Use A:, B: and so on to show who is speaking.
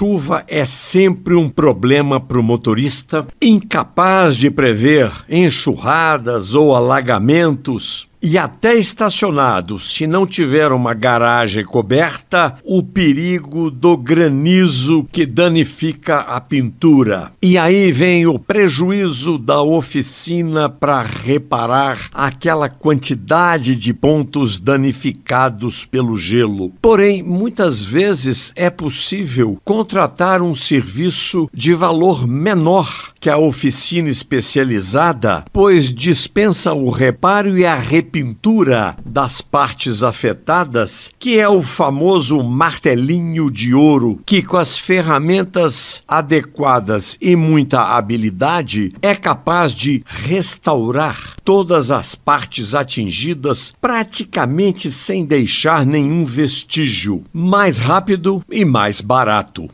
A: chuva é sempre um problema para o motorista, incapaz de prever enxurradas ou alagamentos e até estacionado, se não tiver uma garagem coberta, o perigo do granizo que danifica a pintura. E aí vem o prejuízo da oficina para reparar aquela quantidade de pontos danificados pelo gelo. Porém, muitas vezes é possível contratar um serviço de valor menor que a oficina especializada, pois dispensa o reparo e a repintura das partes afetadas, que é o famoso martelinho de ouro, que com as ferramentas adequadas e muita habilidade é capaz de restaurar todas as partes atingidas praticamente sem deixar nenhum vestígio, mais rápido e mais barato.